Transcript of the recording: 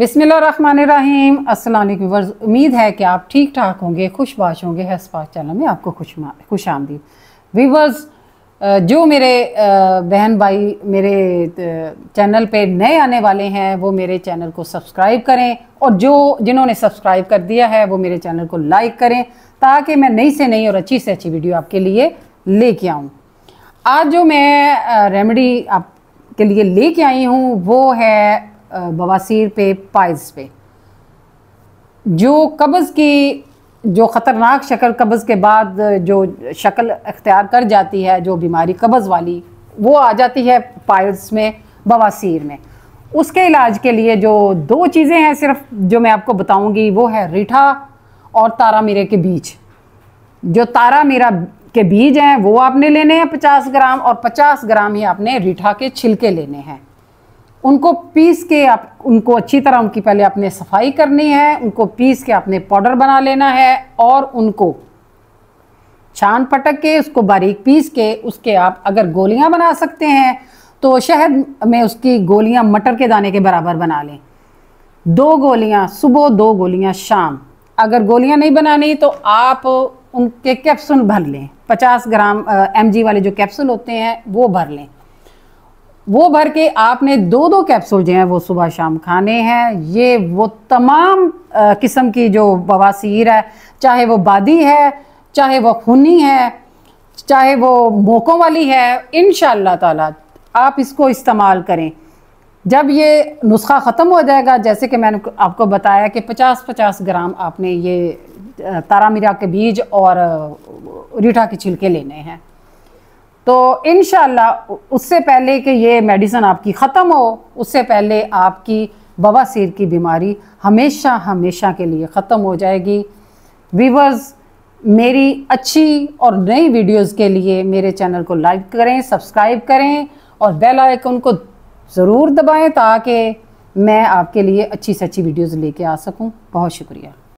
बिसमीम असल व्यूवर्स उम्मीद है कि आप ठीक ठाक होंगे खुशबाश होंगे हेस्पाक चैनल में आपको खुश खुश आमदी व्यूवर्स जो मेरे बहन भाई मेरे चैनल पे नए आने वाले हैं वो मेरे चैनल को सब्सक्राइब करें और जो जिन्होंने सब्सक्राइब कर दिया है वो मेरे चैनल को लाइक करें ताकि मैं नई से नई और अच्छी से अच्छी वीडियो आपके लिए लेके आऊँ आज जो मैं रेमेडी आपके लिए लेके आई हूँ वो है बवासीर पे पाइज पे जो कब्ज़ की जो ख़तरनाक शक्ल कब्ज़ के बाद जो शक्ल अख्तियार कर जाती है जो बीमारी कब्ज़ वाली वो आ जाती है पाइल्स में बवासीर में उसके इलाज के लिए जो दो चीज़ें हैं सिर्फ जो मैं आपको बताऊंगी वो है रीठा और तारा मीरे के बीज जो तारा मीरा के बीज हैं वो आपने लेने हैं पचास ग्राम और पचास ग्राम ही आपने रीठा के छिलके लेने हैं उनको पीस के आप उनको अच्छी तरह उनकी पहले आपने सफाई करनी है उनको पीस के आपने पाउडर बना लेना है और उनको छान पटक के उसको बारीक पीस के उसके आप अगर गोलियां बना सकते हैं तो शहद में उसकी गोलियां मटर के दाने के बराबर बना लें दो गोलियां सुबह दो गोलियां शाम अगर गोलियां नहीं बनानी तो आप उनके कैप्सूल भर लें 50 ग्राम एम वाले जो कैप्सूल होते हैं वो भर लें वो भर के आपने दो दो कैप्सूल जो हैं वो सुबह शाम खाने हैं ये वो तमाम किस्म की जो बवासीर है चाहे वो बादी है चाहे वो खूनी है चाहे वो मोकों वाली है इन ताला आप इसको इस्तेमाल करें जब ये नुस्खा ख़त्म हो जाएगा जैसे कि मैंने आपको बताया कि 50-50 ग्राम आपने ये तारा मीरा के बीज और रीठा के छिलके लेने हैं तो इन उससे पहले कि ये मेडिसन आपकी ख़त्म हो उससे पहले आपकी बवासीर की बीमारी हमेशा हमेशा के लिए ख़त्म हो जाएगी वीवर्स मेरी अच्छी और नई वीडियोस के लिए मेरे चैनल को लाइक करें सब्सक्राइब करें और बेल आइकन को ज़रूर दबाएं ताकि मैं आपके लिए अच्छी से अच्छी वीडियोस लेके आ सकूं बहुत शुक्रिया